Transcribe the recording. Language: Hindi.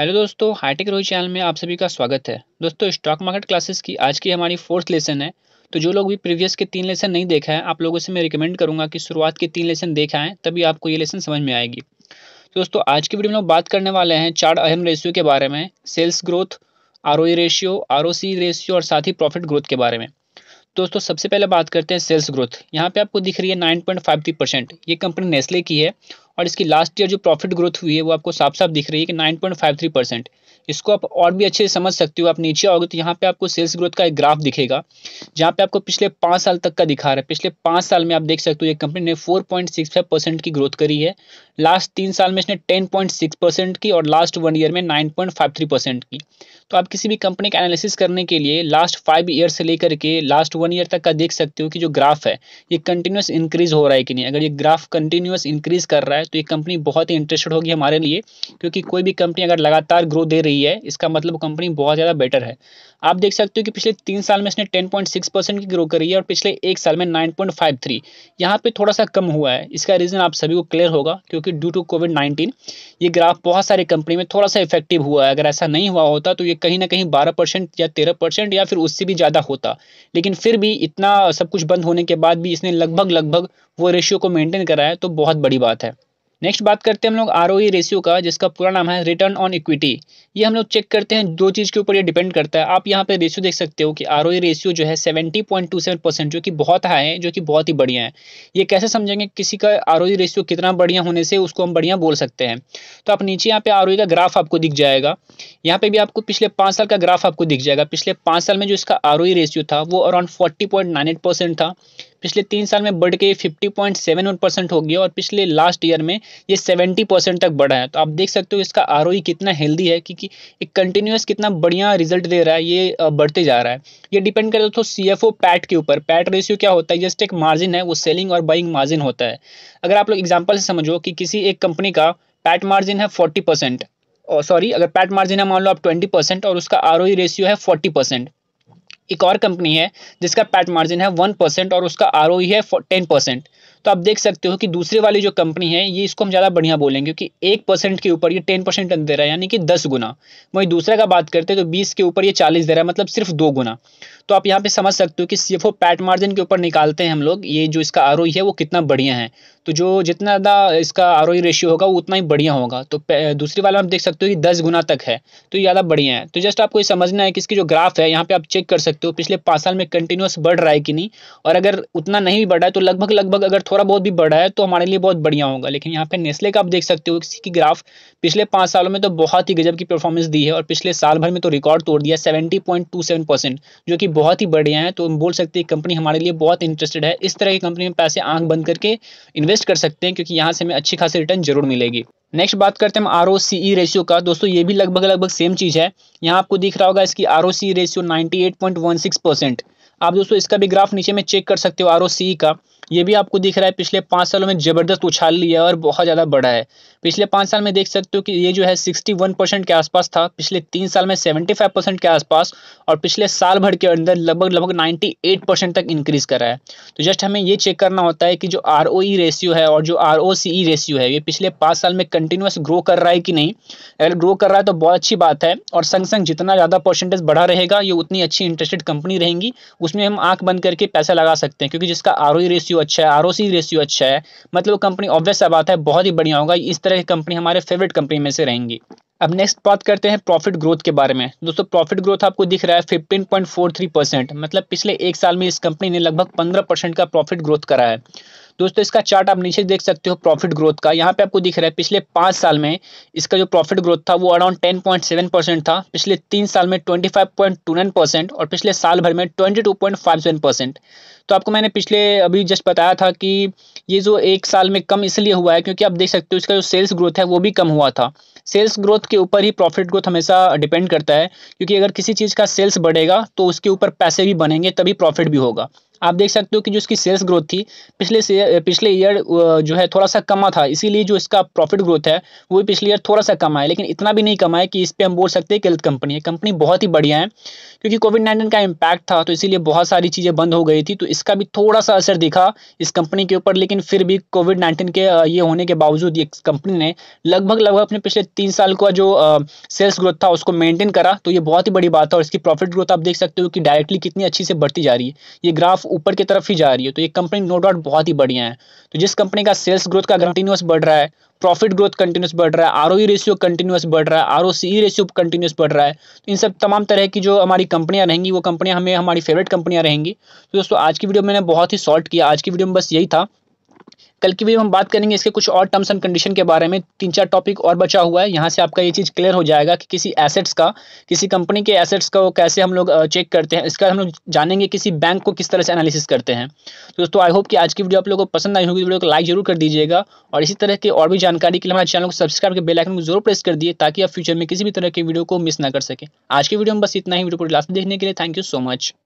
हेलो दोस्तों हाईटेक रोहित चैनल में आप सभी का स्वागत है दोस्तों स्टॉक मार्केट क्लासेस की आज की हमारी फोर्थ लेसन है तो जो लोग भी प्रीवियस के तीन लेसन नहीं देखा है आप लोगों से मैं रिकमेंड करूंगा कि शुरुआत के तीन लेसन देखा है तभी आपको ये लेसन समझ में आएगी तो दोस्तों आज की वीडियो में लोग बात करने वाले हैं चार अहम रेशियो के बारे में sales growth R ratio R ratio और साथ ही प्रॉफिट ग्रोथ के बारे में दोस्तों सबसे पहले बात करते हैं सेल्स ग्रोथ यहाँ पे आपको दिख रही है nine point five three percent ये कंपनी नेस्ले की है और इसकी लास्ट ईयर जो प्रॉफिट ग्रोथ हुई है वो आपको साफ साफ दिख रही है कि nine point five three percent इसको आप और भी अच्छे से समझ सकते हो आप नीचे आओगे तो यहाँ पे आपको सेल्स ग्रोथ का एक ग्राफ दिखेगा जहाँ पे आपको पिछले पाँच साल तक का दिखा रहा है पिछले पाँच साल में आप देख सकते हो ये कंपनी ने four point six five percent की ग्रोथ करी है लास्ट तीन साल में इसने 10.6 परसेंट की और लास्ट वन ईयर में 9.53 परसेंट की तो आप किसी भी कंपनी का एनालिसिस करने के लिए लास्ट फाइव ईयर से लेकर के लास्ट वन ईयर तक का देख सकते हो कि जो ग्राफ है ये कंटिन्यूस इंक्रीज हो रहा है कि नहीं अगर ये ग्राफ कंटिन्यूस इंक्रीज कर रहा है तो ये कंपनी बहुत ही इंटरेस्टेड होगी हमारे लिए क्योंकि कोई भी कंपनी अगर लगातार ग्रो दे रही है इसका मतलब कंपनी बहुत ज़्यादा बेटर है आप देख सकते हो कि पिछले तीन साल में इसने टेन की ग्रो करी है और पिछले एक साल में नाइन पॉइंट यहाँ पे थोड़ा सा कम हुआ है इसका रीज़न आप सभी को क्लियर होगा क्योंकि क्योंकि ड्यू टू कोविड नाइन्टीन ये ग्राफ बहुत सारी कंपनी में थोड़ा सा इफेक्टिव हुआ है अगर ऐसा नहीं हुआ होता तो ये कहीं ना कहीं बारह परसेंट या तेरह परसेंट या फिर उससे भी ज़्यादा होता लेकिन फिर भी इतना सब कुछ बंद होने के बाद भी इसने लगभग लगभग वो रेशियो को मेनटेन कराया तो बहुत बड़ी बात है नेक्स्ट बात करते हैं हम लोग आर रेशियो e का जिसका पूरा नाम है रिटर्न ऑन इक्विटी ये हम लोग चेक करते हैं दो चीज़ के ऊपर ये डिपेंड करता है आप यहाँ पे रेशियो देख सकते हो कि आर रेशियो e जो है 70.27 परसेंट जो कि बहुत हाई है जो कि बहुत ही बढ़िया है ये कैसे समझेंगे किसी का आर रेशियो e कितना बढ़िया होने से उसको हम बढ़िया बोल सकते हैं तो आप नीचे यहाँ पे आर का ग्राफ आपको दिख जाएगा यहाँ पे भी आपको पिछले पाँच साल का ग्राफ आपको दिख जाएगा पिछले पाँच साल में जो इसका आर रेशियो था वो अराउंड फोर्टी था पिछले तीन साल में बढ़ के ये fifty point seven one percent हो गया और पिछले लास्ट ईयर में ये सेवेंटी परसेंट तक बढ़ा है तो आप देख सकते हो इसका आर e कितना हेल्दी है क्योंकि एक कंटिन्यूस कितना बढ़िया रिजल्ट दे रहा है ये बढ़ते जा रहा है ये डिपेंड करता है तो सी एफ पैट के ऊपर पैट रेशियो क्या होता है जस्ट एक मार्जिन है वो सेलिंग और बाइंग मार्जिन होता है अगर आप लोग एग्जाम्पल से समझो कि किसी एक कंपनी का पैट मार्जिन है फोर्टी परसेंट सॉरी अगर पैट मार्जिन है मान लो आप ट्वेंटी परसेंट और उसका आर रेशियो e है फोर्टी परसेंट एक और कंपनी है जिसका पैट मार्जिन है वन परसेंट और उसका आर है टेन परसेंट तो आप देख सकते हो कि दूसरे वाली जो कंपनी है ये इसको हम ज़्यादा बढ़िया बोलेंगे क्योंकि एक परसेंट के ऊपर ये टेन परसेंट दे रहा है यानी कि दस गुना वहीं दूसरा का बात करते हैं तो बीस के ऊपर ये चालीस दे रहा है मतलब सिर्फ दो गुना तो आप यहाँ पे समझ सकते हो कि सी पैट मार्जिन के ऊपर निकालते हैं हम लोग ये जो इसका आर e है वो कितना बढ़िया है तो जो जितना ज़्यादा इसका आर रेशियो e होगा वो उतना ही बढ़िया होगा तो दूसरी वाला आप देख सकते हो कि दस गुना तक है तो ज़्यादा बढ़िया है तो जस्ट आपको ये समझना है कि इसकी जो ग्राफ है यहाँ पे आप चेक कर सकते हो पिछले पाँच साल में कंटिन्यूस बढ़ रहा है कि नहीं और अगर उतना नहीं बढ़ रहा है तो लगभग लगभग अगर थोड़ा बहुत भी बढ़ा है तो हमारे लिए बहुत बढ़िया होगा लेकिन यहाँ पे नेस्ले का आप देख सकते हो इसकी ग्राफ पिछले पाँच सालों में तो बहुत ही गजब की परफॉर्मेंस दी है और पिछले साल भर में तो रिकॉर्ड तोड़ दिया सेवेंटी जो कि बहुत ही बढ़िया है तो हम बोल सकते हैं कंपनी हमारे लिए बहुत इंटरेस्टेड है इस तरह की कंपनी में पैसे आँख बंद करके इन्वेस्ट कर सकते हैं क्योंकि यहाँ से हमें अच्छी खासी रिटर्न जरूर मिलेगी नेक्स्ट बात करते हैं हम आर रेशियो e का दोस्तों ये भी लगभग लगभग सेम चीज़ है यहाँ आपको दिख रहा होगा इसकी आर रेशियो 98.16 परसेंट आप दोस्तों इसका भी ग्राफ नीचे में चेक कर सकते हो आर e का ये भी आपको दिख रहा है पिछले पाँच सालों में ज़बरदस्त उछाल लिया है और बहुत ज़्यादा बढ़ा है पिछले पाँच साल में देख सकते हो कि ये जो है सिक्सटी वन परसेंट के आसपास था पिछले तीन साल में सेवेंटी फाइव परसेंट के आसपास और पिछले साल भर के अंदर लगभग लगभग नाइन्टी एट परसेंट तक इंक्रीज़ करा है तो जस्ट हमें ये चेक करना होता है कि जो आर ओ ई रेशियो है और जो आर ओ सी रेशियो है ये पिछले पाँच साल में कंटिन्यूस ग्रो कर रहा है कि नहीं अगर ग्रो कर रहा है तो बहुत अच्छी बात है और संग संग जितना ज़्यादा परसेंटेज बढ़ा रहेगा ये उतनी अच्छी इंटरेस्टेड कंपनी रहेंगी उसमें हम आँख बंद करके पैसा लगा सकते हैं क्योंकि जिसका आर रेशियो रेशियो अच्छा है आर रेशियो अच्छा है मतलब कंपनी ऑब्वियस सा बात है बहुत ही बढ़िया होगा इस तरह की कंपनी हमारे फेवरेट कंपनी में से रहेंगी अब नेक्स्ट बात करते हैं प्रॉफिट ग्रोथ के बारे में दोस्तों प्रॉफिट ग्रोथ आपको दिख रहा है 15.43 परसेंट मतलब पिछले एक साल में इस कंपनी ने लगभग 15 परसेंट का प्रॉफिट ग्रोथ करा है दोस्तों इसका चार्ट आप नीचे देख सकते हो प्रॉफिट ग्रोथ का यहाँ पे आपको दिख रहा है पिछले पांच साल में इसका जो प्रॉफिट ग्रोथ था वो around ten point seven percent था पिछले तीन साल में twenty five point two nine percent और पिछले साल भर में twenty two point five seven percent तो आपको मैंने पिछले अभी जस्ट बताया था कि ये जो एक साल में कम इसलिए हुआ है क्योंकि आप देख सकते हो इसका जो सेल्स ग्रोथ है वो भी कम हुआ था सेल्स ग्रोथ के ऊपर ही प्रॉफिट ग्रोथ हमेशा डिपेंड करता है क्योंकि अगर किसी चीज़ का सेल्स बढ़ेगा तो उसके ऊपर पैसे भी बनेंगे तभी प्रॉफिट भी होगा आप देख सकते हो कि जो इसकी सेल्स ग्रोथ थी पिछले से पिछले ईयर जो है थोड़ा सा कमा था इसीलिए जो इसका प्रॉफिट ग्रोथ है वो भी पिछले ईयर थोड़ा सा कमा है लेकिन इतना भी नहीं कमा है कि इस पर हम बोल सकते हैं कि कंपनी है कंपनी बहुत ही बढ़िया है क्योंकि कोविड नाइन्टीन का इम्पैक्ट था तो इसीलिए बहुत सारी चीज़ें बंद हो गई थी तो इसका भी थोड़ा सा असर दिखा इस कंपनी के ऊपर लेकिन फिर भी कोविड नाइन्टीन के ये होने के बावजूद ये कंपनी ने लगभग लगभग अपने पिछले तीन साल का जो सेल्स ग्रोथ था उसको मेनटेन करा तो ये बहुत ही बड़ी बात है और इसकी प्रॉफिट ग्रोथ आप देख सकते हो कि डायरेक्टली कितनी अच्छी से बढ़ती जा रही है ये ग्राफ ऊपर की तरफ ही जा रही है तो ये कंपनी नो डाउट बहुत ही बढ़िया है तो जिस कंपनी का सेल्स ग्रोथ का कंटिन्यूस बढ़ रहा है प्रॉफिट ग्रोथ कंटिन्यूस बढ़ रहा है आर रेशियो कंटिन्यूस बढ़ रहा है आर रेशियो कंटिन्यूस बढ़ रहा है तो इन सब तमाम तरह की जो हमारी कंपनियाँ रहेंगी वो कंपनियाँ हमें हमारी फेवरेट कंपनियाँ रहेंगी तो दोस्तों आज की वीडियो मैंने बहुत ही शॉर्ट किया आज की वीडियो में बस यही था कल की वीडियो हम बात करेंगे इसके कुछ और टर्म्स एंड कंडीशन के बारे में तीन चार टॉपिक और बचा हुआ है यहाँ से आपका ये चीज़ क्लियर हो जाएगा कि किसी एसेट्स का किसी कंपनी के एसेट्स का वो कैसे हम लोग चेक करते हैं इसका हम लोग जानेंगे किसी बैंक को किस तरह से एनालिसिस करते हैं तो दोस्तों आई होप कि आज की वीडियो आप लोगों को पसंद आई होगी वीडियो को लाइक जरूर कर दीजिएगा और इसी तरह की और भी जानकारी के लिए हमारे चैनल को सब्सक्राइब के बेलाइकन को जरूर प्रेस कर दिए ताकि आप फ्यूचर में किसी भी तरह की वीडियो को मिस ना कर सके आज की वीडियो में बस इतना ही वीडियो को लास्ट देखने के लिए थैंक यू सो मच